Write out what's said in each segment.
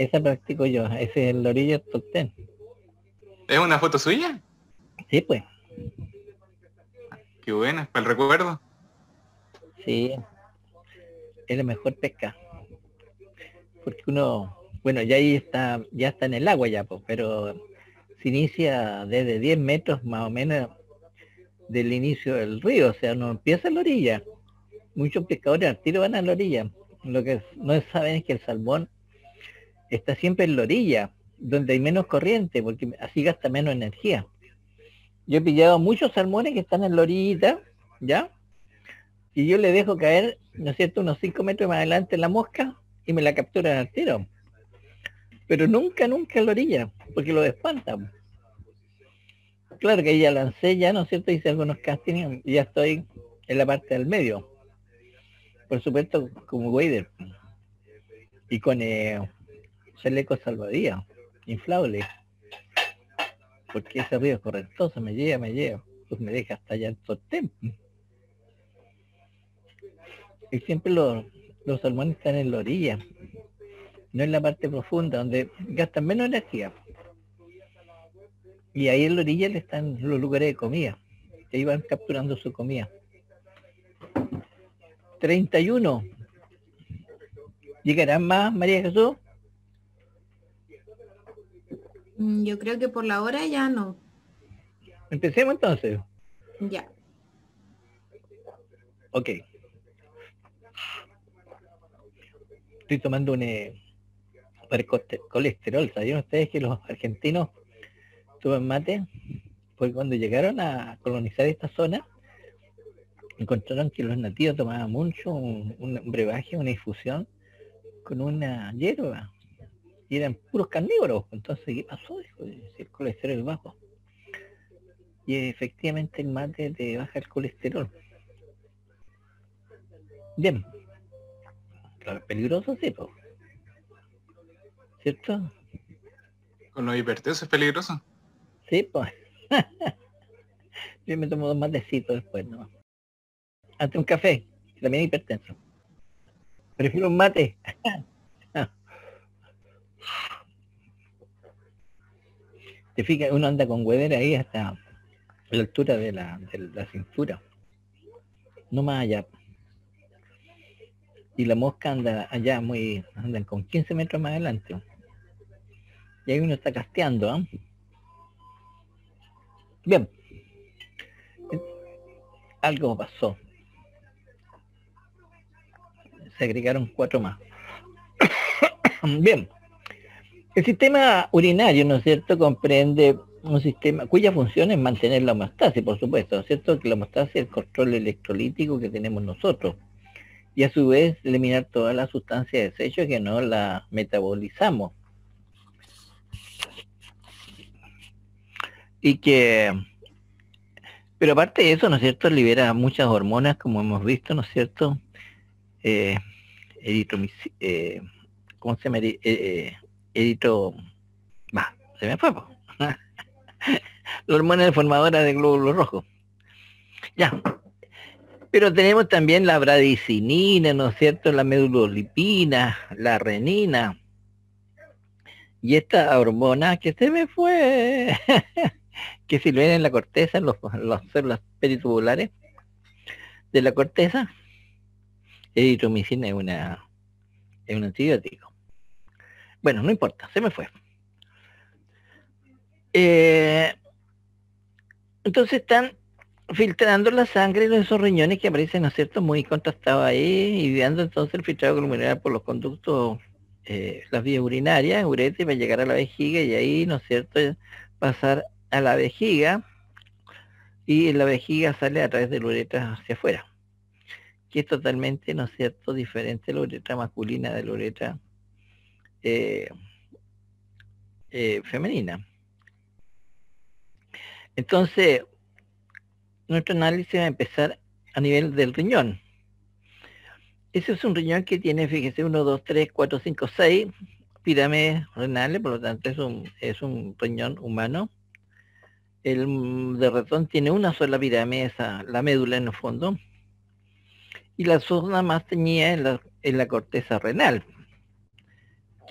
esa practico yo, ese es el orillo top ten. ¿Es una foto suya? Sí, pues. Qué buena, para el recuerdo. Sí, es la mejor pesca. Porque uno, bueno, ya ahí está, ya está en el agua ya, pues, pero se inicia desde 10 metros más o menos del inicio del río, o sea, no empieza en la orilla. Muchos pescadores al tiro van a la orilla. Lo que no saben es que el salmón está siempre en la orilla, donde hay menos corriente, porque así gasta menos energía. Yo he pillado muchos salmones que están en la orillita, ¿ya? Y yo le dejo caer, ¿no es cierto?, unos 5 metros más adelante la mosca y me la capturan al tiro. Pero nunca, nunca en la orilla, porque lo despantan. Claro que ya lancé, ya, ¿no es cierto?, hice algunos castings y ya estoy en la parte del medio. Por supuesto, como Wader. Y con... Eh, eco salvadía, inflable. Porque ese río es se me lleva, me lleva. Pues me deja hasta allá el sostén. Y siempre los, los salmones están en la orilla, no en la parte profunda, donde gastan menos energía. Y ahí en la orilla están los lugares de comida. que iban capturando su comida. 31. ¿Llegarán más, María Jesús? Mm, yo creo que por la hora ya no. Empecemos entonces. Ya. Ok. Estoy tomando un eh, colesterol. ¿Sabían ustedes que los argentinos toman mate? Pues cuando llegaron a colonizar esta zona, encontraron que los nativos tomaban mucho un, un brebaje, una infusión con una hierba y eran puros carnívoros. Entonces, ¿qué pasó? Dijo, eh, el colesterol es bajo. Y efectivamente el mate te baja el colesterol. Bien. Claro, peligroso sí, po. ¿Cierto? Con los hipertensos es peligroso. Sí, pues. Yo me tomo dos matecitos después, ¿no? Antes un café, también hipertenso. Prefiero un mate. Te fijas, uno anda con huevera ahí hasta la altura de la, cintura. No más allá. Y la mosca anda allá muy, andan con 15 metros más adelante. Y ahí uno está casteando, ¿ah? Bien. Algo pasó. Se agregaron cuatro más. Bien. El sistema urinario, ¿no es cierto?, comprende un sistema cuya función es mantener la homeostasis, por supuesto, ¿no es cierto?, que la homeostasis es el control electrolítico que tenemos nosotros y a su vez eliminar todas las sustancias de desecho que no la metabolizamos. Y que, pero aparte de eso, ¿no es cierto?, libera muchas hormonas, como hemos visto, ¿no es cierto?, eh, eh ¿cómo se llama? Eh, eh, edito va se me fue. la hormona deformadora de glóbulos rojos Ya. Pero tenemos también la bradicinina, ¿no es cierto? La medulolipina, la renina. Y esta hormona que se me fue, que ven en la corteza, en los, las células peritubulares de la corteza, eritromicina es, una, es un antibiótico. Bueno, no importa, se me fue. Eh, entonces están filtrando la sangre de esos riñones que aparecen, ¿no es cierto?, muy contrastado ahí, y dando entonces el filtrado glomerular por los conductos, eh, las vías urinarias, y va a llegar a la vejiga y ahí, ¿no es cierto?, pasar a la vejiga, y la vejiga sale a través de la uretra hacia afuera, que es totalmente, ¿no es cierto?, diferente a la uretra masculina de la uretra eh, eh, femenina. Entonces, nuestro análisis va a empezar a nivel del riñón. Ese es un riñón que tiene, fíjense 1, 2, 3, 4, 5, 6 pirámides renales, por lo tanto es un, es un riñón humano. El de ratón tiene una sola pirámide, esa, la médula en el fondo. Y la zona más teñida es en la corteza renal,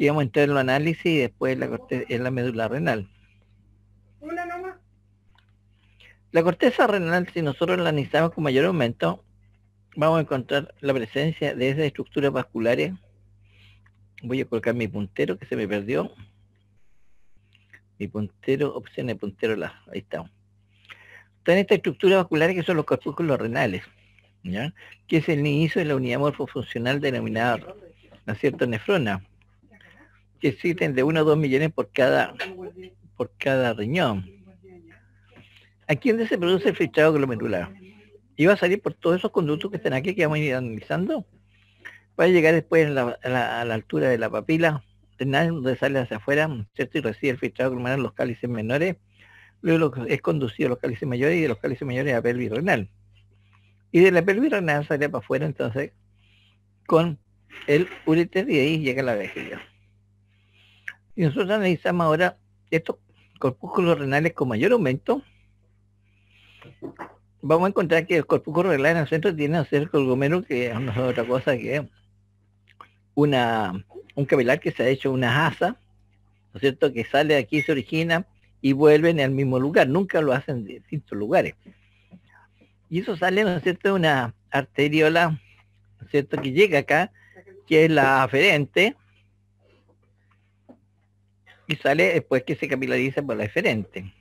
vamos a entrar en los análisis y después la, corte en la médula renal. Una nomás. La corteza renal, si nosotros la analizamos con mayor aumento, vamos a encontrar la presencia de esas estructuras vasculares. Voy a colocar mi puntero que se me perdió. Mi puntero, opción de puntero, la, ahí está. Están estas estructuras vasculares que son los corpúsculos renales, ¿ya? que es el inicio de la unidad morfofuncional denominada, ¿no es cierto?, nefrona que existen de 1 a 2 millones por cada, por cada riñón. Aquí donde se produce el filtrado glomerular. Y va a salir por todos esos conductos que están aquí, que vamos a ir analizando. Va a llegar después a la, altura de la papila, donde sale hacia afuera, ¿cierto? Y recibe el filtrado glomerular en los cálices menores. Luego es conducido a los cálices mayores y de los cálices mayores a pelvis renal. Y de la pelvis renal sale para afuera, entonces, con el ureter y ahí llega la vejiga. Y nosotros analizamos ahora estos corpúsculos renales con mayor aumento. Vamos a encontrar que el corpúsculo renal en el centro tiene a ser menos que es otra cosa que una, un capilar que se ha hecho una asa, ¿no es cierto?, que sale de aquí, se origina y vuelve en el mismo lugar, nunca lo hacen en distintos lugares. Y eso sale, ¿no es cierto?, de una arteriola, ¿no es cierto?, que llega acá, que es la aferente, y sale después que se capilariza por la diferente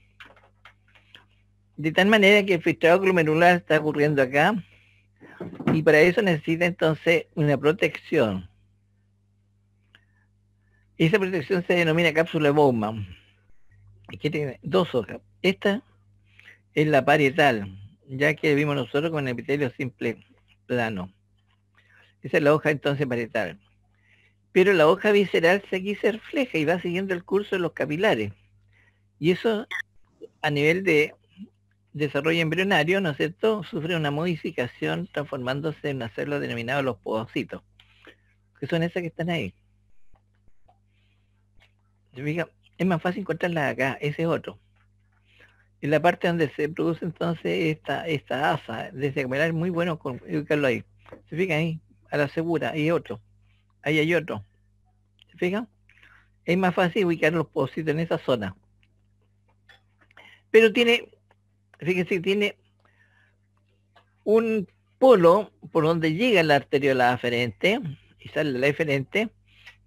De tal manera que el filtrado glomerular está ocurriendo acá y para eso necesita entonces una protección. Esa protección se denomina cápsula Bowman, que tiene dos hojas. Esta es la parietal, ya que vimos nosotros con el epitelio simple plano. Esa es la hoja entonces parietal pero la hoja visceral aquí se refleja y va siguiendo el curso de los capilares. Y eso a nivel de desarrollo embrionario, ¿no es cierto?, sufre una modificación transformándose en una célula denominada los podocitos, que son esas que están ahí. Es más fácil encontrarlas acá, ese es otro. En la parte donde se produce entonces esta, esta asa, desde es muy bueno con, educarlo ahí. Se fijan ahí, a la segura, y otro ahí hay otro. ¿Se fijan? Es más fácil ubicar los pósitos en esa zona. Pero tiene, fíjense, tiene un polo por donde llega la arteriola aferente y sale la aferente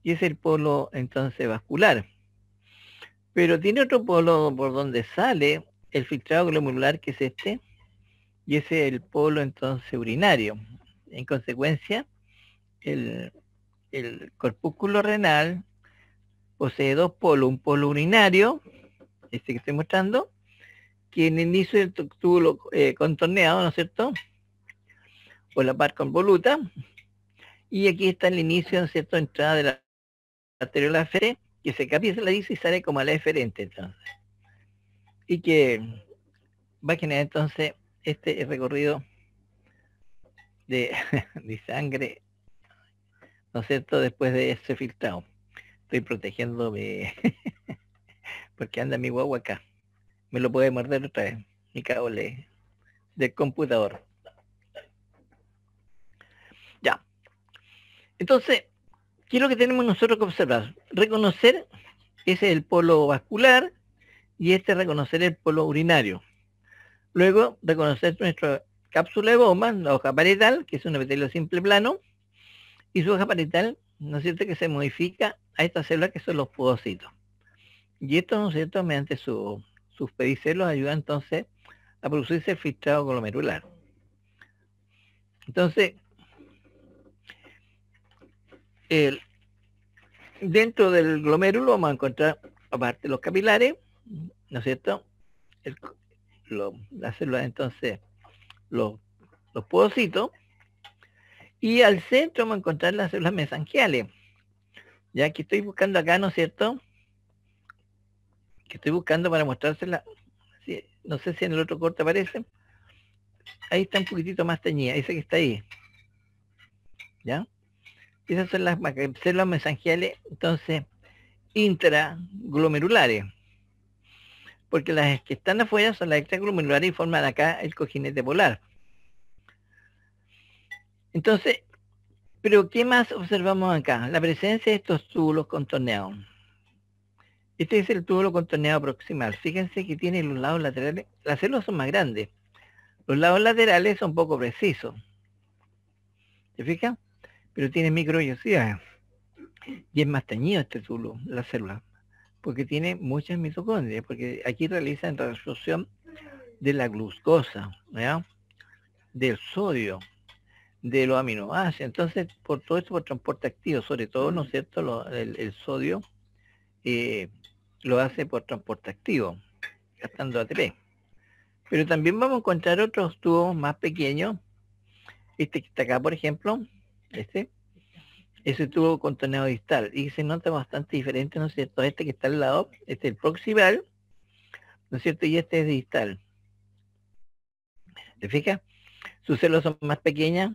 y es el polo entonces vascular. Pero tiene otro polo por donde sale el filtrado glomerular, que es este, y ese es el polo entonces urinario. En consecuencia, el, el corpúsculo renal posee dos polos, un polo urinario, este que estoy mostrando, que en el inicio del eh, contorneado, ¿no es cierto? Por la par convoluta. Y aquí está el inicio, ¿no es cierto?, entrada de la arteriola fere, que se capiza la dice y sale como a la eferente, entonces. Y que va a generar entonces este recorrido de sangre ¿no es cierto? Después de ese filtrado. Estoy protegiéndome porque anda mi guagua acá. Me lo puede morder otra vez. Mi cable del computador. Ya. Entonces, ¿qué es lo que tenemos nosotros que observar? Reconocer, ese es el polo vascular y este reconocer el polo urinario. Luego, reconocer nuestra cápsula de goma, la hoja parietal, que es un epitelio simple plano y su hoja parital, ¿no es cierto?, que se modifica a estas células que son los podocitos. Y esto ¿no es cierto?, mediante sus pedicelos ayuda entonces a producirse el filtrado glomerular. Entonces, dentro del glomérulo vamos a encontrar, aparte los capilares, ¿no es cierto?, las células entonces, los, los podocitos, y al centro vamos a encontrar las células mesangiales. Ya que estoy buscando acá, ¿no es cierto? Que estoy buscando para mostrársela. No sé si en el otro corte aparece. Ahí está un poquitito más teñida. esa que está ahí. ¿Ya? Esas son las células mesangiales, entonces, intraglomerulares. Porque las que están afuera son las extraglomerulares y forman acá el cojinete polar. Entonces, pero ¿qué más observamos acá? La presencia de estos túbulos contorneados. Este es el túbulo contorneado proximal. Fíjense que tiene los lados laterales. Las células son más grandes. Los lados laterales son poco precisos. ¿Se fijan? Pero tiene microvellosidad. Y es más teñido este túbulo, la célula. Porque tiene muchas mitocondrias. Porque aquí realizan resolución de la glucosa, ¿verdad? del sodio, de los aminoácidos. Entonces, por todo esto, por transporte activo, sobre todo, ¿no es mm. cierto?, el, sodio eh, lo hace por transporte activo, gastando ATP. Pero también vamos a encontrar otros tubos más pequeños. Este que está acá, por ejemplo, este, ese tubo contorneado distal. Y se nota bastante diferente, ¿no es cierto?, este que está al lado, este es el proximal, ¿no es cierto?, y este es distal. ¿Te fijas? Sus células son más pequeñas,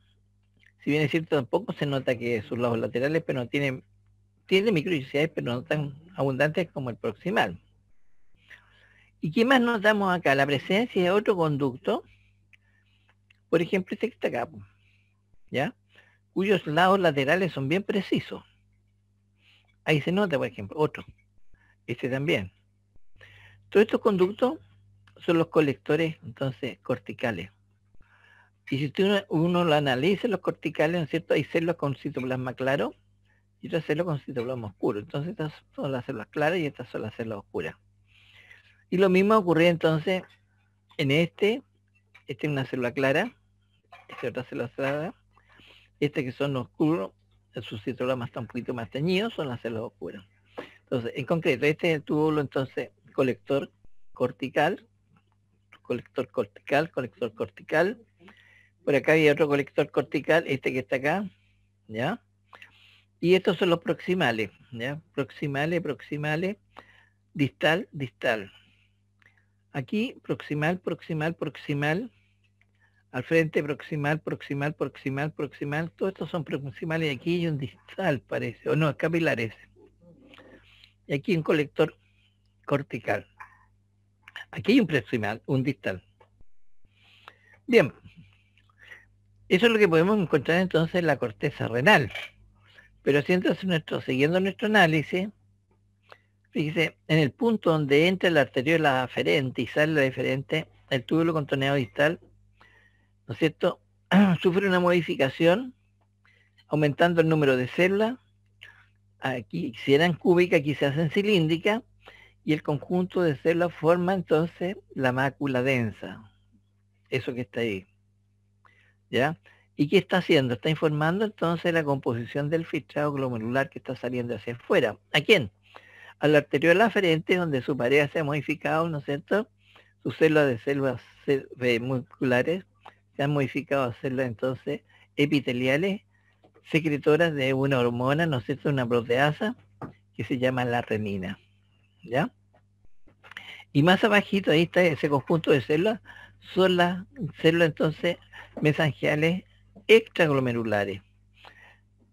si bien es cierto, tampoco se nota que sus lados laterales, pero no tienen, tiene microincidencias, pero no tan abundantes como el proximal. ¿Y qué más notamos acá? La presencia de otro conducto, por ejemplo, este que está acá, ¿ya? Cuyos lados laterales son bien precisos. Ahí se nota, por ejemplo, otro. Este también. Todos estos conductos son los colectores, entonces, corticales. Y si uno, lo analiza, los corticales, ¿no cierto? Hay células con citoplasma claro y otras células con citoplasma oscuro. Entonces estas son las células claras y estas son las células oscuras. Y lo mismo ocurría entonces en este, este es una célula clara, esta otra célula clara, este que son oscuros, sus citoplasmas están un poquito más teñidos, son las células oscuras. Entonces, en concreto, este es el túbulo entonces colector cortical, colector cortical, colector cortical, por acá hay otro colector cortical, este que está acá, ¿ya? Y estos son los proximales, ¿ya? Proximales, proximales, distal, distal. Aquí, proximal, proximal, proximal. Al frente, proximal, proximal, proximal, proximal. Todos estos son proximales. Y aquí hay un distal, parece. O no, es capilar Y aquí un colector cortical. Aquí hay un proximal, un distal. Bien, eso es lo que podemos encontrar entonces en la corteza renal. Pero si nuestro, siguiendo nuestro análisis, fíjese, en el punto donde entra la arteriola aferente y sale la diferente, el túbulo contorneado distal, ¿no es cierto? Sufre una modificación aumentando el número de células. Aquí, si eran cúbicas, aquí se hacen cilíndricas. Y el conjunto de células forma entonces la mácula densa. Eso que está ahí. ¿ya? ¿Y qué está haciendo? Está informando entonces la composición del filtrado glomerular que está saliendo hacia afuera. ¿A quién? A la arteriola aferente, donde su pared se ha modificado, ¿no es cierto? Sus células de células musculares se han modificado a células entonces epiteliales, secretoras de una hormona, ¿no es cierto? Una proteasa que se llama la renina, ¿ya? Y más abajito ahí está ese conjunto de células son las células entonces mesangiales extraglomerulares.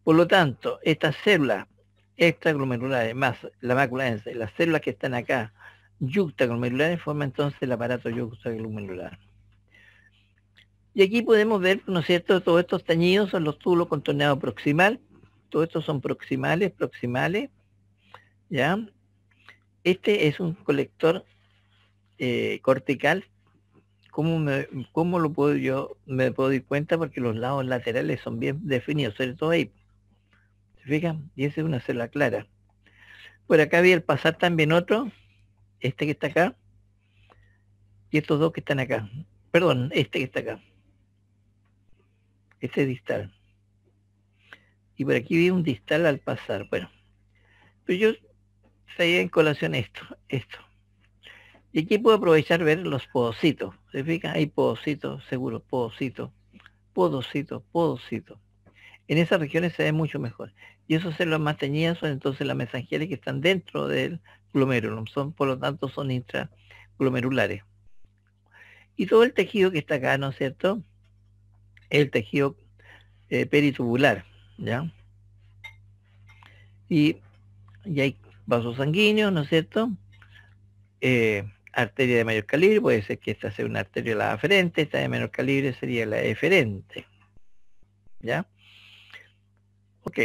Por lo tanto, estas células extraglomerulares más la mácula densa, las células que están acá, yuctaglomerulares, forman entonces el aparato yuctaglomerular. Y aquí podemos ver, ¿no es cierto?, todos estos tañidos son los túbulos contorneados proximal, todos estos son proximales, proximales, ¿ya? Este es un colector eh, cortical ¿Cómo, me, lo puedo yo me puedo dar cuenta? Porque los lados laterales son bien definidos, sobre todo ahí. ¿Se fijan? Y esa es una celda clara. Por acá vi el pasar también otro, este que está acá, y estos dos que están acá. Perdón, este que está acá. Este distal. Y por aquí vi un distal al pasar. Bueno, pero yo traía en colación esto, esto. Y aquí puedo aprovechar ver los podocitos. ¿Se fijan? Hay podocitos, seguro, podocitos, podocitos, podocitos. En esas regiones se ve mucho mejor. Y esos células más teñidas son entonces las mesangiales que están dentro del glomerulum. Son, por lo tanto, son intraglomerulares. Y todo el tejido que está acá, ¿no es cierto? El tejido eh, peritubular, ¿ya? Y, y hay vasos sanguíneos, ¿no es cierto? Eh, arteria de mayor calibre, puede ser que esta sea una arteria de la aferente, esta de menor calibre sería la eferente. ¿Ya? Ok.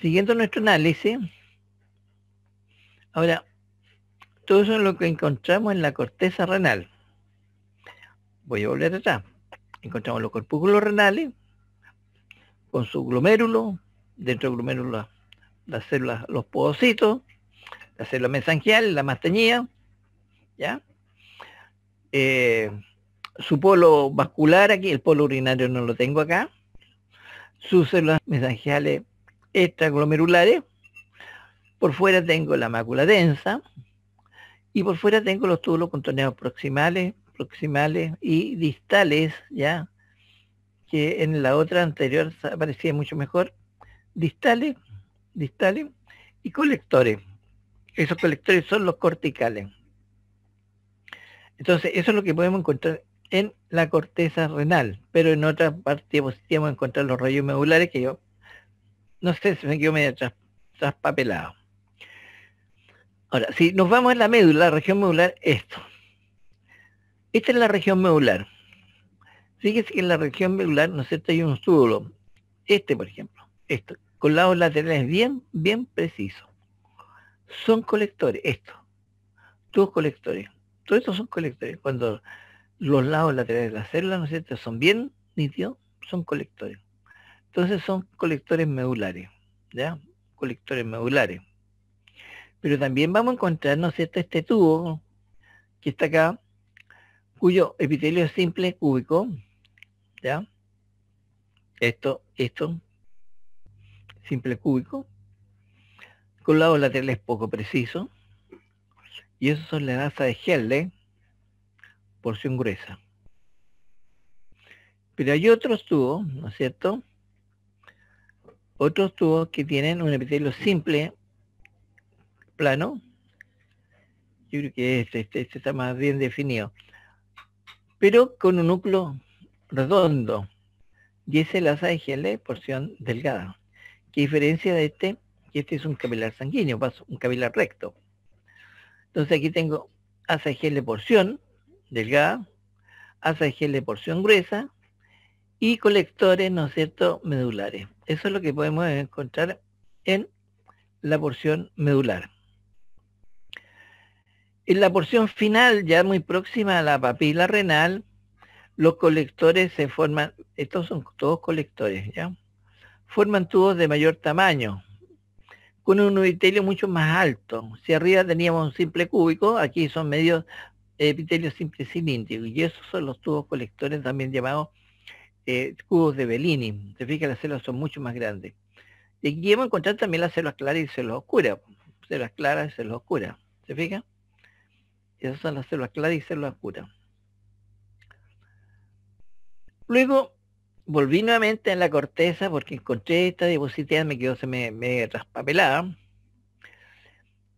Siguiendo nuestro análisis, ahora, todo eso es lo que encontramos en la corteza renal. Voy a volver atrás. Encontramos los corpúsculos renales con su glomérulo, dentro del glomérulo las células, los podocitos, la célula mesangial, la más teñida, ¿ya? Eh, su polo vascular aquí, el polo urinario no lo tengo acá, sus células mesangiales extraglomerulares, por fuera tengo la mácula densa y por fuera tengo los túbulos contorneados proximales, proximales y distales, ¿ya? Que en la otra anterior aparecía mucho mejor, distales, distales y colectores esos colectores son los corticales. Entonces, eso es lo que podemos encontrar en la corteza renal, pero en otra parte podemos pues, encontrar los rayos medulares que yo, no sé, se me quedó medio tras, traspapelado. Ahora, si nos vamos a la médula, la región medular, esto. Esta es la región medular. Fíjese que en la región medular, ¿no sé cierto?, hay un túbulo. Este, por ejemplo, esto, con lados laterales bien, bien preciso son colectores, esto todos colectores, todos estos son colectores. Cuando los lados laterales de las células, ¿no es cierto?, son bien nítidos, son colectores. Entonces son colectores medulares, ¿ya? Colectores medulares. Pero también vamos a encontrar, ¿no es cierto?, este tubo que está acá, cuyo epitelio es simple, cúbico, ¿ya? Esto, esto, simple cúbico, con lado lateral es poco preciso. Y eso son las NASA de de porción gruesa. Pero hay otros tubos, ¿no es cierto? Otros tubos que tienen un epitelio simple, plano. Yo creo que este, este, este, está más bien definido. Pero con un núcleo redondo. Y es la asa de Helle, porción delgada. ¿Qué diferencia de este? y este es un capilar sanguíneo, un capilar recto. Entonces aquí tengo asa de porción delgada, gel de porción gruesa y colectores, ¿no es cierto?, medulares. Eso es lo que podemos encontrar en la porción medular. En la porción final, ya muy próxima a la papila renal, los colectores se forman, estos son todos colectores, ¿ya? Forman tubos de mayor tamaño, con un epitelio mucho más alto. Si arriba teníamos un simple cúbico, aquí son medios eh, epitelios simple cilíndrico. y esos son los tubos colectores también llamados eh, cubos de Bellini. ¿Se fijas, las células son mucho más grandes. Y aquí vamos a encontrar también las células claras y células oscuras. Células claras y células oscuras. ¿Se fijan? Esas son las células claras y células oscuras. Luego, Volví nuevamente en la corteza porque encontré esta diapositiva, me quedó, se me, me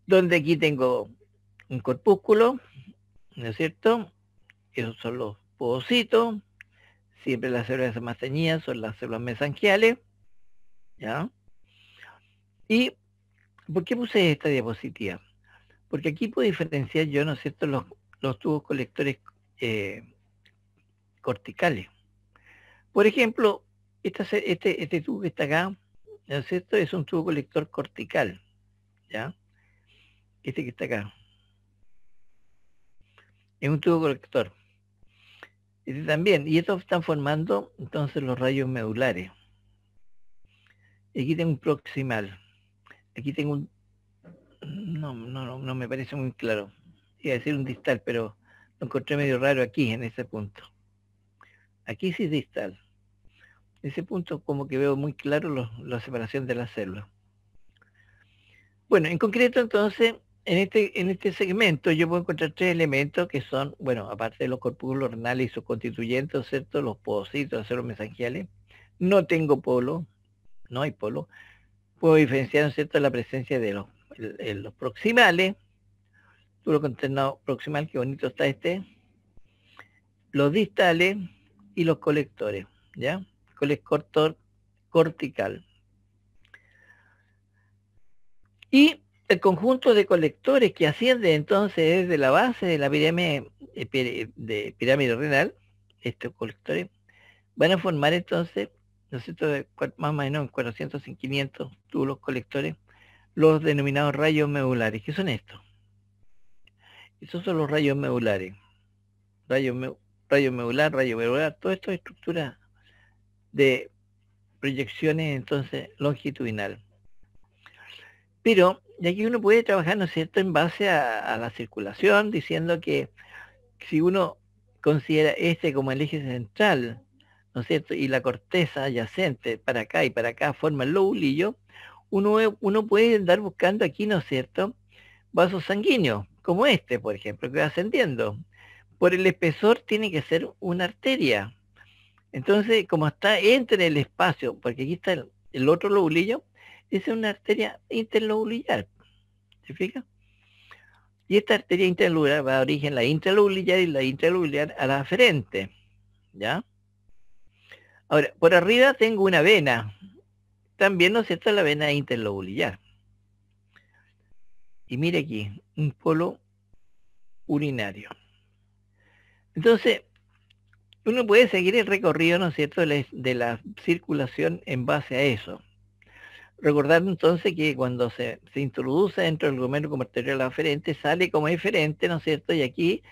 donde aquí tengo un corpúsculo, ¿no es cierto? Esos son los podocitos, siempre las células más ceñidas son las células mesangiales, ¿ya? Y, ¿por qué puse esta diapositiva? Porque aquí puedo diferenciar yo, ¿no es cierto?, los, tubos colectores eh, corticales. Por ejemplo, este, este, tubo que está acá, ¿no es Es un tubo colector cortical, ¿ya? Este que está acá. Es un tubo colector. Este también. Y estos están formando entonces los rayos medulares. Aquí tengo un proximal. Aquí tengo un... No, no, no, no me parece muy claro. Iba a decir un distal, pero lo encontré medio raro aquí, en este punto. Aquí sí es distal ese punto como que veo muy claro la separación de las células. Bueno, en concreto entonces, en este, en este segmento yo puedo encontrar tres elementos que son, bueno, aparte de los corpúsculos renales y sus constituyentes, ¿cierto? Los podocitos, las células mesangiales. No tengo polo, no hay polo. Puedo diferenciar, ¿cierto?, la presencia de los, proximales, los proximales, duro conternado proximal, qué bonito está este, los distales y los colectores, ¿ya? colector cortical. Y el conjunto de colectores que asciende entonces desde la base de la pirámide, eh, de pirámide renal, estos colectores, van a formar entonces, nosotros más o menos 400, en 500 los colectores, los denominados rayos medulares. que son estos? esos son los rayos medulares. Rayo, rayo medular, rayo medular, todas estas estructuras de proyecciones entonces longitudinal. Pero, y aquí uno puede trabajar, ¿no es cierto?, en base a, la circulación, diciendo que si uno considera este como el eje central, ¿no es cierto?, y la corteza adyacente para acá y para acá forma el lobulillo, uno, uno puede andar buscando aquí, ¿no es cierto?, vasos sanguíneos, como este, por ejemplo, que va ascendiendo. Por el espesor tiene que ser una arteria, entonces, como está entre el espacio, porque aquí está el, otro lobulillo, es una arteria interlobulillar. ¿Se fija? Y esta arteria interlobular va a origen la interlobulillar y la interlobulillar a la frente. ¿Ya? Ahora, por arriba tengo una vena. También, ¿no es la vena interlobulillar. Y mire aquí, un polo urinario. Entonces, uno puede seguir el recorrido, ¿no es cierto?, de la circulación en base a eso. Recordar entonces que cuando se, introduce dentro del como arterial aferente, sale como diferente, ¿no es cierto?, y aquí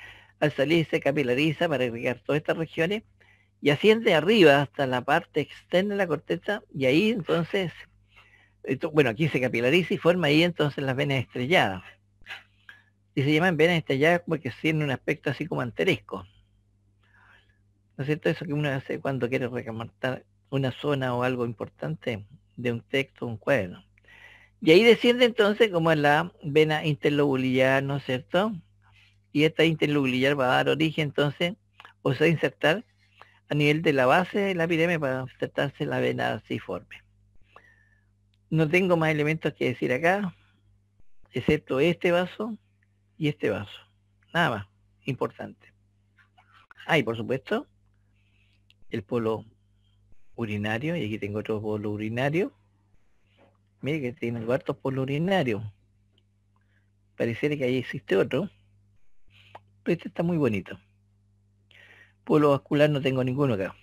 al salir se capilariza para irrigar todas estas regiones y asciende arriba hasta la parte externa de la corteza y ahí entonces, bueno, aquí se capilariza y forma ahí entonces las venas estrelladas. Y se llaman venas estrelladas porque tienen un aspecto así como anteresco. ¿No es cierto eso que uno hace cuando quiere recamartar una zona o algo importante de un texto un cuadro Y ahí desciende entonces como es la vena interlobulillar, ¿no es cierto? Y esta interlobulillar va a dar origen entonces, o sea, insertar a nivel de la base de la epidemia para insertarse la vena ciforme. No tengo más elementos que decir acá, excepto este vaso y este vaso. Nada más, importante. ahí por supuesto, el polo urinario, y aquí tengo otro polo urinario. Mire que tiene cuarto polo urinario. Pareciera que ahí existe otro. Pero este está muy bonito. Polo vascular no tengo ninguno acá.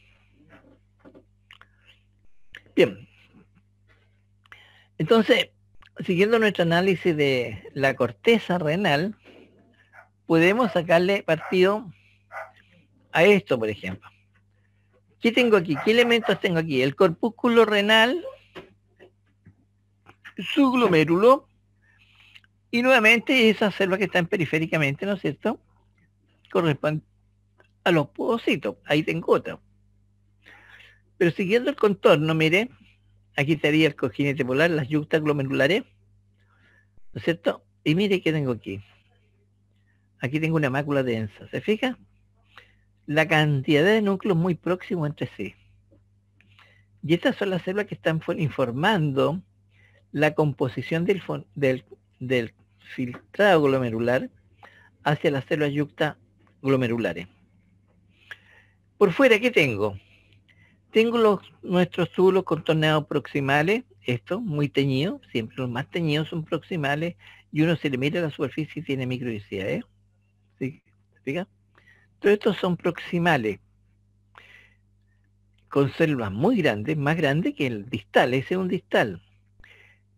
Bien. Entonces, siguiendo nuestro análisis de la corteza renal, podemos sacarle partido a esto, por ejemplo. ¿Qué tengo aquí? ¿Qué elementos tengo aquí? El corpúsculo renal, su glomérulo, y nuevamente esas células que están periféricamente, ¿no es cierto? Corresponde a los podocitos. Ahí tengo otro. Pero siguiendo el contorno, mire, aquí estaría el cojinete polar, las yuctas glomerulares, ¿no es cierto? Y mire qué tengo aquí. Aquí tengo una mácula densa, ¿se fija? la cantidad de núcleos muy próximos entre sí. Y estas son las células que están informando la composición del, del filtrado glomerular hacia las células yucta glomerulares. Por fuera, ¿qué tengo? Tengo los, nuestros túbulos contorneados proximales, esto, muy teñido, siempre los más teñidos son proximales, y uno se le mira la superficie y tiene microvicidades. ¿eh? ¿Sí? ¿Se todos estos son proximales, con células muy grandes, más grandes que el distal, ese es un distal.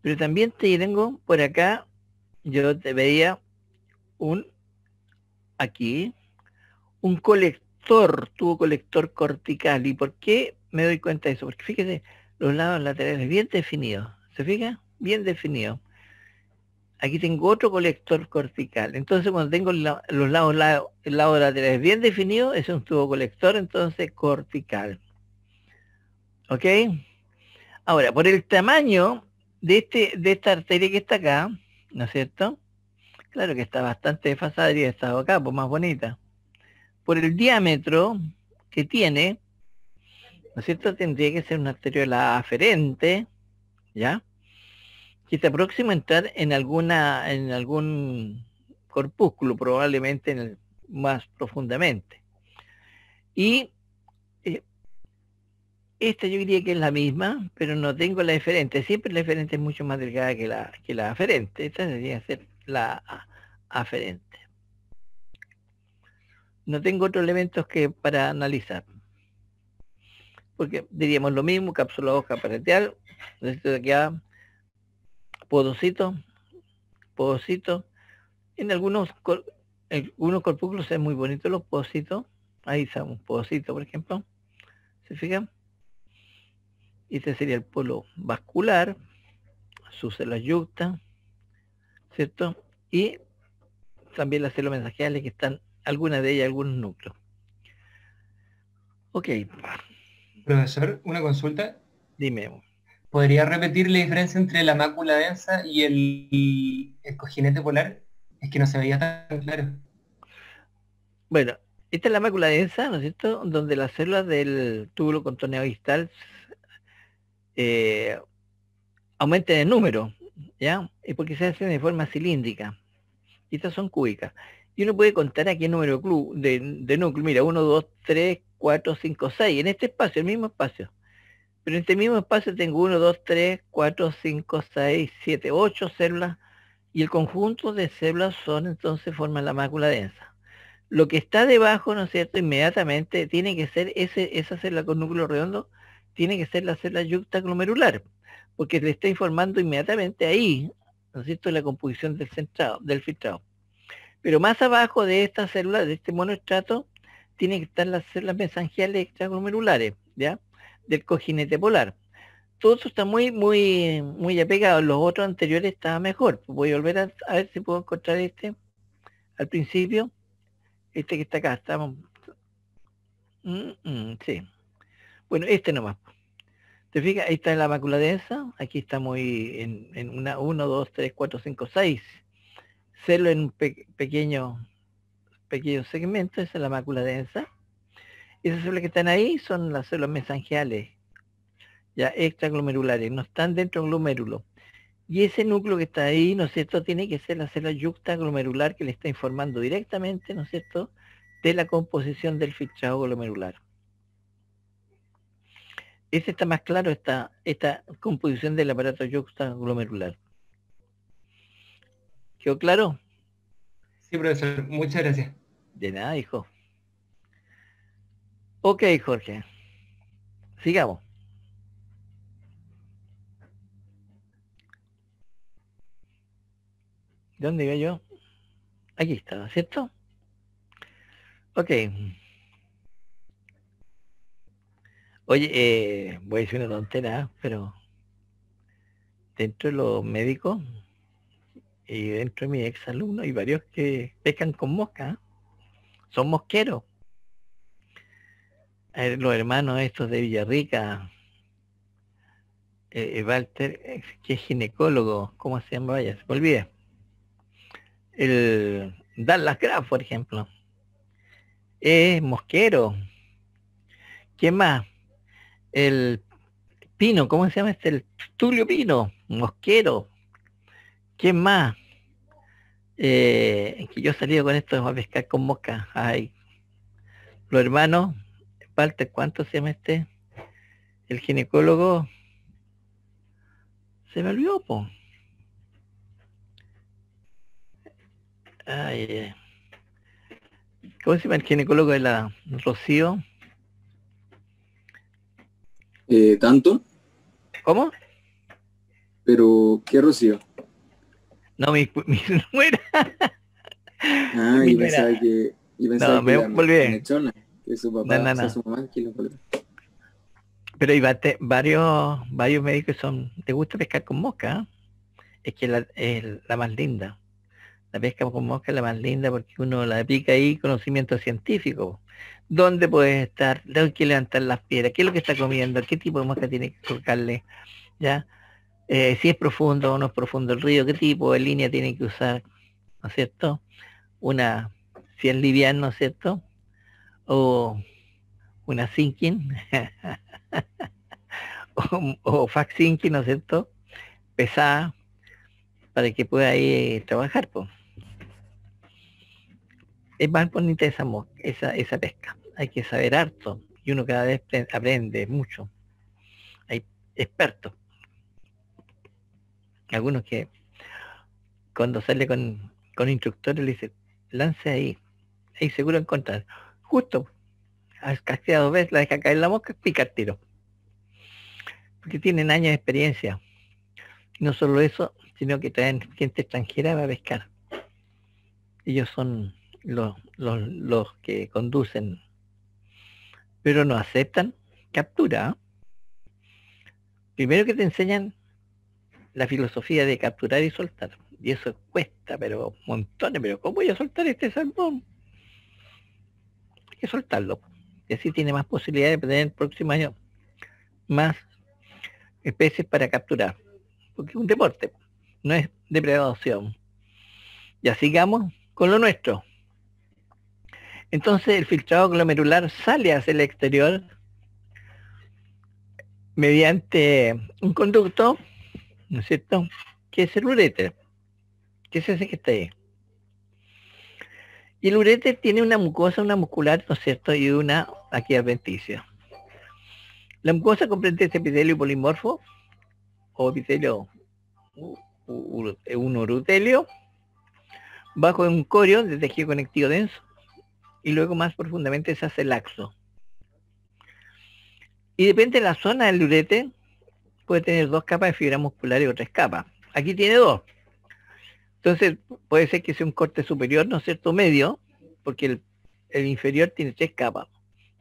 Pero también tengo por acá, yo te veía un, aquí, un colector, tuvo colector cortical. ¿Y por qué me doy cuenta de eso? Porque fíjese, los lados laterales bien definidos, ¿se fija? Bien definido aquí tengo otro colector cortical. Entonces cuando tengo los lados, lado, el lado lateral bien definido, es un tubo colector, entonces cortical. ¿Ok? Ahora, por el tamaño de, este, de esta arteria que está acá, ¿no es cierto? Claro que está bastante desfasada y estado acá, pues más bonita. Por el diámetro que tiene, ¿no es cierto? Tendría que ser una la aferente, ¿ya? que próximo a entrar en alguna, en algún corpúsculo, probablemente más profundamente. Y eh, esta yo diría que es la misma, pero no tengo la diferente. Siempre la diferente es mucho más delgada que la, que la aferente. Esta debería ser la aferente. No tengo otros elementos que para analizar. Porque diríamos lo mismo, cápsula hoja parenteal, esto de podocito, podocito. En algunos, en algunos corpúsculos es muy bonito los podocitos. Ahí un podocito, por ejemplo. ¿Se fijan? Este sería el polo vascular, su célula yucta, ¿cierto? Y también las células mensajeras, que están, algunas de ellas, algunos núcleos. Ok. Profesor, una consulta. Dime. ¿Podría repetir la diferencia entre la mácula densa y el, cojinete polar? Es que no se veía tan claro. Bueno, esta es la mácula densa, ¿no es cierto? Donde las células del túbulo contorneado distal eh, aumentan en número, ¿ya? Es porque se hacen de forma cilíndrica. Y estas son cúbicas. Y uno puede contar aquí el número de, de núcleo. Mira, 1, 2, 3, 4, 5, 6. En este espacio, el mismo espacio. Pero en este mismo espacio tengo 1, 2, 3, 4, 5, 6, 7, 8 células y el conjunto de células son entonces forman la mácula densa. Lo que está debajo, ¿no es cierto? Inmediatamente tiene que ser ese, esa célula con núcleo redondo, tiene que ser la célula yuctaglomerular, porque le está informando inmediatamente ahí, ¿no es cierto?, la composición del, centrado, del filtrado. Pero más abajo de esta célula, de este monoestrato, tienen que estar las células mesangiales extraglomerulares, ¿ya? del cojinete polar. Todo eso está muy, muy, muy apegado. Los otros anteriores estaban mejor. Voy a volver a, ver si puedo encontrar este al principio. Este que está acá, estamos. Mm, mm, sí. Bueno, este nomás. ¿Te fijas? Ahí está la mácula densa. Aquí está muy en, una 1, 2, 3, 4, 5, 6. Celo en un pequeño, pequeño segmento. Esa es la mácula densa. Esas células que están ahí son las células mesangiales, ya extraglomerulares, no están dentro del glomérulo. Y ese núcleo que está ahí, ¿no es cierto?, tiene que ser la célula glomerular que le está informando directamente, ¿no es cierto?, de la composición del filtrado glomerular. Ese está más claro, esta, esta composición del aparato glomerular? ¿Quedó claro? Sí, profesor. Muchas gracias. De nada, hijo. Ok, Jorge. Sigamos. ¿Dónde iba yo? Aquí estaba, ¿cierto? Ok. Oye, eh, voy a decir una tontera, ¿eh? pero dentro de los médicos y dentro de mi ex alumnos y varios que pescan con mosca, ¿eh? son mosqueros. Eh, los hermanos estos de Villarrica, eh, eh, Walter, que es ginecólogo, ¿cómo se llama? vaya, se me olvida. El Dallas por ejemplo. Es Mosquero. ¿Qué más? El Pino, ¿cómo se llama este? El Tulio Pino, Mosquero. ¿Qué más? que yo he salido con esto a pescar con mosca. Ay. Los hermanos parte ¿cuánto se llama este? El ginecólogo se me olvidó, po. Ay, ¿Cómo se llama el ginecólogo de la Rocío? Eh, ¿Tanto? ¿Cómo? Pero, ¿qué Rocío? No, mi, mi nuera. Ah, y pensaba que... no, que me olvidé pero hay varios, varios médicos son, ¿te gusta pescar con mosca? ¿ah? Es que la, es la más linda. La pesca con mosca es la más linda porque uno la pica ahí conocimiento científico. ¿Dónde puedes estar? ¿Dónde quieres que levantar las piedras? ¿Qué es lo que está comiendo? ¿Qué tipo de mosca tiene que colocarle? ¿Ya? Eh, si es profundo o no es profundo el río, qué tipo de línea tiene que usar, ¿no es cierto? Una, si es liviano, ¿no es cierto? o una sinking o, fac fax sinking, ¿no es cierto? Pesada para que pueda ir eh, trabajar. Pues. Es más bonita esa, esa, esa pesca. Hay que saber harto y uno cada vez aprende mucho. Hay expertos. Algunos que cuando sale con, instructores le dicen, lance ahí, ahí seguro encontrar Justo, dos ves, la deja caer la mosca, pica el Porque tienen años de experiencia. no solo eso, sino que traen gente extranjera a pescar. Ellos son los, que conducen. Pero no aceptan captura. ¿ah? Primero que te enseñan la filosofía de capturar y soltar. Y eso cuesta, pero montones, pero ¿cómo voy a soltar este salmón? que soltarlo. Y así tiene más posibilidades de tener el próximo año más especies para capturar. Porque es un deporte, no es depredación. Ya sigamos con lo nuestro. Entonces el filtrado glomerular sale hacia el exterior mediante un conducto, ¿no es cierto?, que es el ureter que es ese que está ahí. Y el urete tiene una mucosa, una muscular, ¿no es cierto? Y una aquí adventicia. La mucosa comprende este epitelio polimorfo, o epitelio, e, un urutelio, bajo un corio de tejido conectivo denso, y luego más profundamente se hace laxo. Y depende de la zona del urete, puede tener dos capas de fibra muscular y otras capas. Aquí tiene dos. Entonces, puede ser que sea un corte superior, ¿no es cierto? Medio, porque el, inferior tiene tres capas.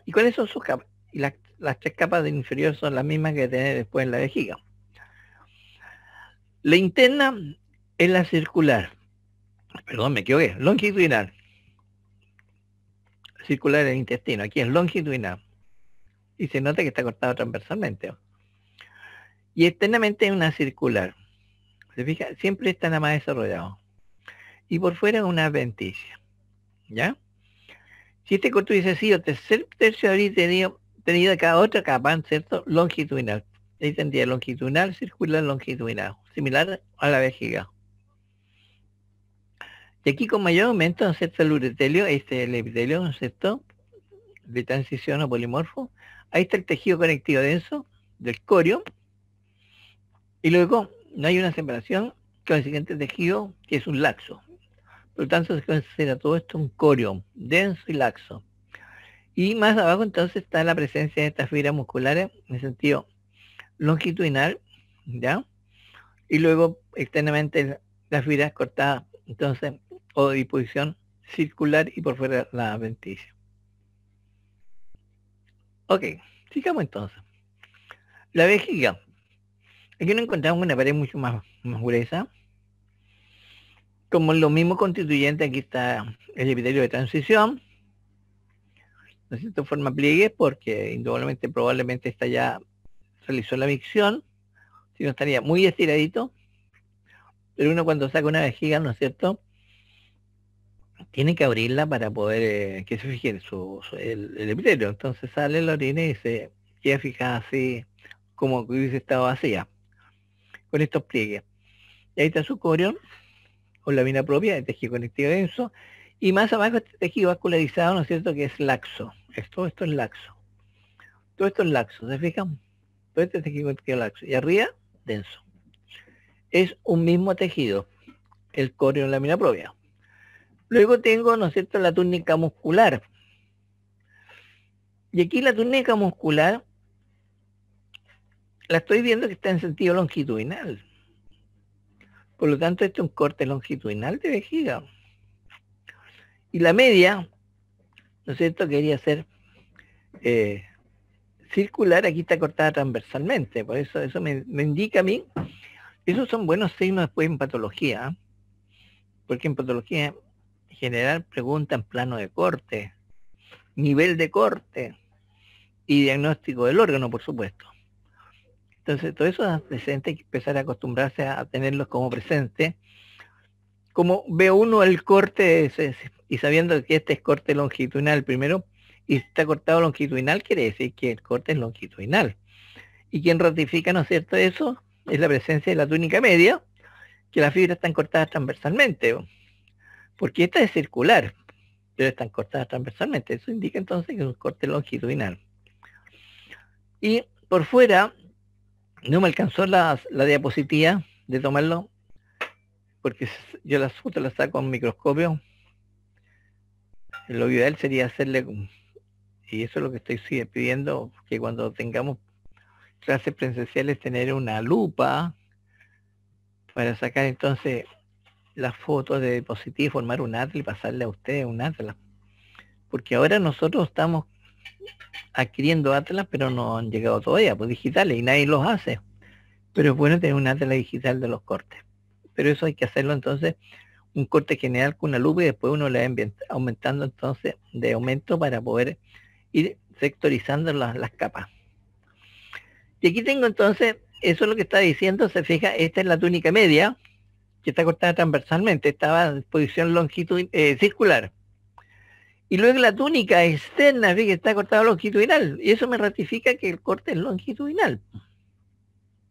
¿Y cuáles son sus capas? Y las, tres capas del inferior son las mismas que tiene después en la vejiga. La interna es la circular. Perdón, me equivoqué. Longitudinal. Circular el intestino. Aquí es longitudinal. Y se nota que está cortado transversalmente. Y externamente es una circular fija? Siempre está nada más desarrollado. Y por fuera una adventicia. ¿Ya? Si este corto dice sí, el tercer tercio habría tenido, tenido cada otra capa, ¿cierto? Longitudinal. Ahí tendría longitudinal, circular, longitudinal. Similar a la vejiga. Y aquí con mayor aumento, ¿no ¿cierto? El uretelio, este el epitelio, De transición o polimorfo. Ahí está el tejido conectivo denso del corio. Y luego no hay una separación con el siguiente tejido, que es un laxo. Por lo tanto, se considera todo esto un corión, denso y laxo. Y más abajo entonces está la presencia de estas fibras musculares en el sentido longitudinal, ¿ya? Y luego externamente las fibras cortadas, entonces, o de disposición circular y por fuera la ventilla. Ok, sigamos entonces. La vejiga Aquí no encontramos una pared mucho más, gruesa. Como lo mismo constituyente, aquí está el epitelio de transición. de cierta forma pliegue porque indudablemente probablemente está ya realizó la micción. Si no estaría muy estiradito. Pero uno cuando saca una vejiga, ¿no es cierto? Tiene que abrirla para poder eh, que se fije el, el epitelio. Entonces sale la orina y se queda fijada así como que hubiese estado vacía con estos pliegues. Y ahí está su corión, con lámina propia de tejido conectivo denso, y más abajo este tejido vascularizado, ¿no es cierto?, que es laxo. Esto, esto es laxo. Todo esto es laxo, ¿se fijan? Todo este tejido conectivo laxo. Y arriba, denso. Es un mismo tejido, el corión lámina propia. Luego tengo, ¿no es cierto?, la túnica muscular. Y aquí la túnica muscular la estoy viendo que está en sentido longitudinal. Por lo tanto, Este es un corte longitudinal de vejiga. Y la media, ¿no es cierto?, quería ser eh, circular, aquí está cortada transversalmente. Por eso eso me, me, indica a mí. Esos son buenos signos después en patología, ¿ah? porque en patología en general preguntan plano de corte, nivel de corte y diagnóstico del órgano, por supuesto. Entonces, todo eso presente, hay que empezar a acostumbrarse a, tenerlos como presente. Como ve uno el corte y sabiendo que este es corte longitudinal primero, y está cortado longitudinal, quiere decir que el corte es longitudinal. Y quien ratifica, ¿no es cierto?, eso es la presencia de la túnica media, que las fibras están cortadas transversalmente, porque esta es circular, pero están cortadas transversalmente. Eso indica entonces que es un corte longitudinal. Y por fuera no me alcanzó la, diapositiva de tomarlo porque yo las fotos las saco en microscopio lo ideal sería hacerle y eso es lo que estoy pidiendo que cuando tengamos clases presenciales tener una lupa para sacar entonces las fotos de diapositiva formar un atlas y pasarle a ustedes un atlas porque ahora nosotros estamos adquiriendo Atlas, pero no han llegado todavía, pues digitales, y nadie los hace. Pero es bueno tener un Atlas digital de los cortes. Pero eso hay que hacerlo entonces, un corte general con una lupa y después uno le va aumentando entonces de aumento para poder ir sectorizando las, capas. Y aquí tengo entonces, eso es lo que está diciendo, se fija, esta es la túnica media, que está cortada transversalmente, estaba en posición longitud eh, circular. Y luego la túnica externa, que está cortada longitudinal. Y eso me ratifica que el corte es longitudinal.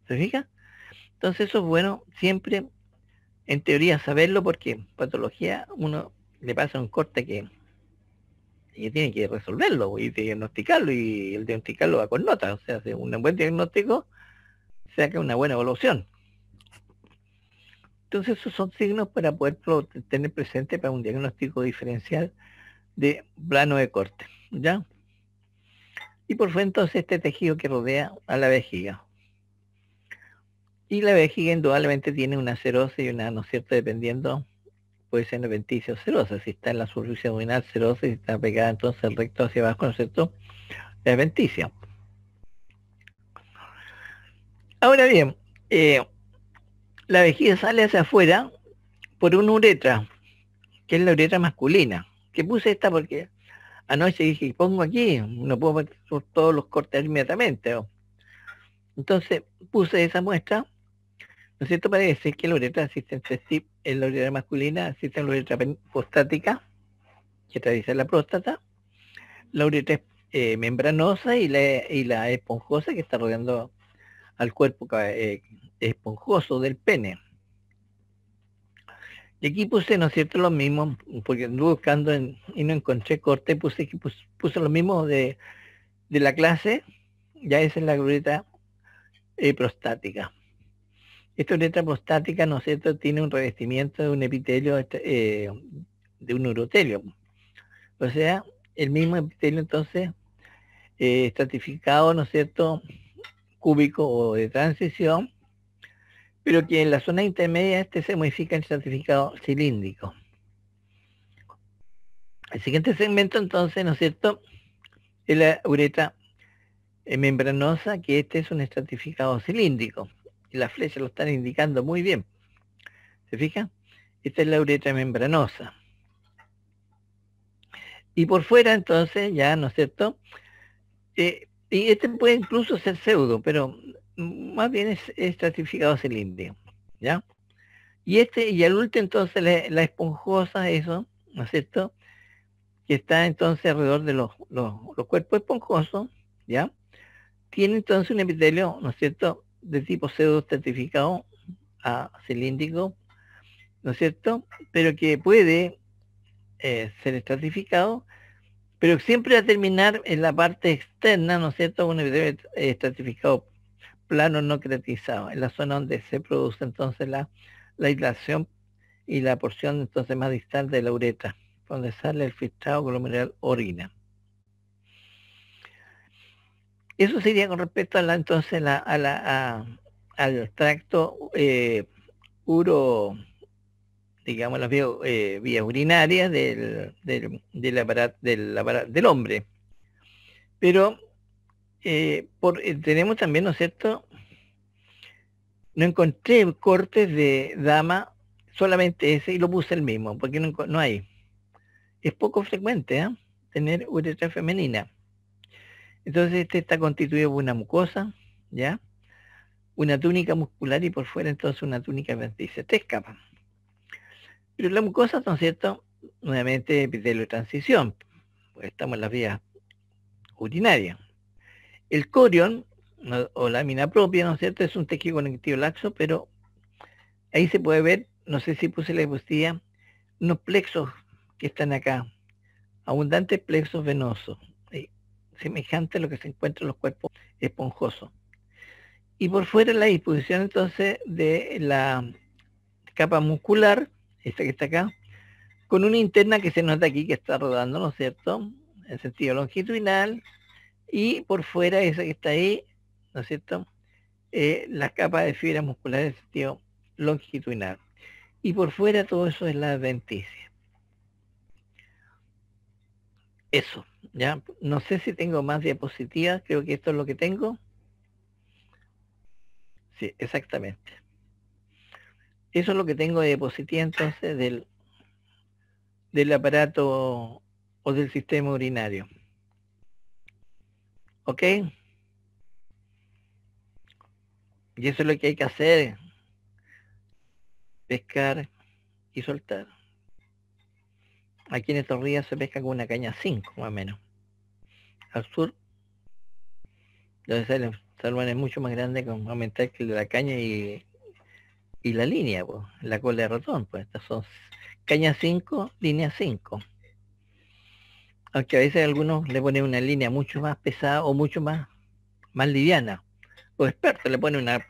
¿Se fija? Entonces eso es bueno siempre, en teoría, saberlo porque en patología uno le pasa un corte que, tiene que resolverlo y diagnosticarlo y el diagnosticarlo va con nota. O sea, hace un buen diagnóstico saca una buena evolución. Entonces esos son signos para poder tener presente para un diagnóstico diferencial de plano de corte, ¿ya? Y por fuera entonces este tejido que rodea a la vejiga. Y la vejiga indudablemente tiene una serosa y una, ¿no es cierto?, dependiendo, puede ser adventicia o serosa, si está en la superficie abdominal serosa si está pegada entonces el recto hacia abajo, ¿no es cierto?, la adventicia. Ahora bien, eh, la vejiga sale hacia afuera por una uretra, que es la uretra masculina que puse esta porque anoche dije, pongo aquí, no puedo poner todos los cortes inmediatamente. Oh". Entonces puse esa muestra, ¿no es cierto? parece que la uretra asiste en la uretra masculina asiste en la uretra prostática, que atraviesa la próstata, la uretra eh, membranosa y la, y la esponjosa que está rodeando al cuerpo eh, esponjoso del pene. Y aquí puse, ¿no es cierto?, lo mismo, porque anduve buscando y no encontré corte, puse, puse, puse lo mismo de, la clase, ya esa es la glorieta eh, prostática. Esta grieta prostática, ¿no es cierto?, tiene un revestimiento de un epitelio, este, eh, de un urotelio. O sea, el mismo epitelio entonces eh, estratificado, ¿no es cierto?, cúbico o de transición, pero que en la zona intermedia este se modifica en estratificado cilíndrico. El siguiente segmento entonces, ¿no es cierto?, es la ureta membranosa, que este es un estratificado cilíndrico. Y las flechas lo están indicando muy bien. ¿Se fija Esta es la uretra membranosa. Y por fuera entonces, ya, ¿no es cierto? Eh, y este puede incluso ser pseudo, pero más bien es estratificado cilíndrico, ¿ya? Y este, y el último entonces la, esponjosa, eso, ¿no es cierto? Que está entonces alrededor de los, cuerpos esponjosos, ¿ya? Tiene entonces un epitelio, ¿no es cierto?, de tipo pseudoestratificado a cilíndrico, ¿no es cierto? Pero que puede eh, ser estratificado, pero siempre va a terminar en la parte externa, ¿no es cierto?, un epitelio eh, estratificado plano no cretizado, en la zona donde se produce entonces la, la aislación y la porción entonces más distal de la uretra, donde sale el filtrado glomerular orina. Eso sería con respecto a la, entonces la, a la, al tracto puro, eh, uro, digamos las vías, eh, vía urinarias del, del, del, del, del hombre. Pero eh, eh, tenemos también, ¿no es cierto? No encontré cortes de dama, solamente ese, y lo puse el mismo, porque no, hay. Es poco frecuente ¿eh? tener uretra femenina. Entonces este está constituido por una mucosa, ¿ya? Una túnica muscular y por fuera entonces una túnica dice tres capas. Pero la mucosa, ¿no es cierto? Nuevamente epitelio de transición, pues, estamos en las vías urinarias, el corión, o lámina propia, ¿no es cierto? Es un tejido conectivo laxo, pero ahí se puede ver, no sé si puse la diapositiva, unos plexos que están acá, abundantes plexos venosos, semejante a lo que se encuentra en los cuerpos esponjosos. Y por fuera la disposición entonces de la capa muscular, esta que está acá, con una interna que se nota aquí que está rodando, ¿no es cierto? En sentido longitudinal, y por fuera esa que está ahí, ¿no es cierto? Eh, las capas de fibra muscular en sentido longitudinal. Y por fuera todo eso es la adventicia. Eso, ¿ya? No sé si tengo más diapositivas, creo que esto es lo que tengo. Sí, exactamente. Eso es lo que tengo de diapositiva entonces del, del aparato o del sistema urinario. ¿Ok? Y eso es lo que hay que hacer. Pescar y soltar. Aquí en estos ríos se pesca con una caña 5 más o menos. Al sur, donde salmón es mucho más grande con aumentar que la caña y, y la línea, la cola de ratón. Pues estas son caña 5, línea 5 aunque a veces algunos le ponen una línea mucho más pesada o mucho más, más liviana. Los expertos le ponen una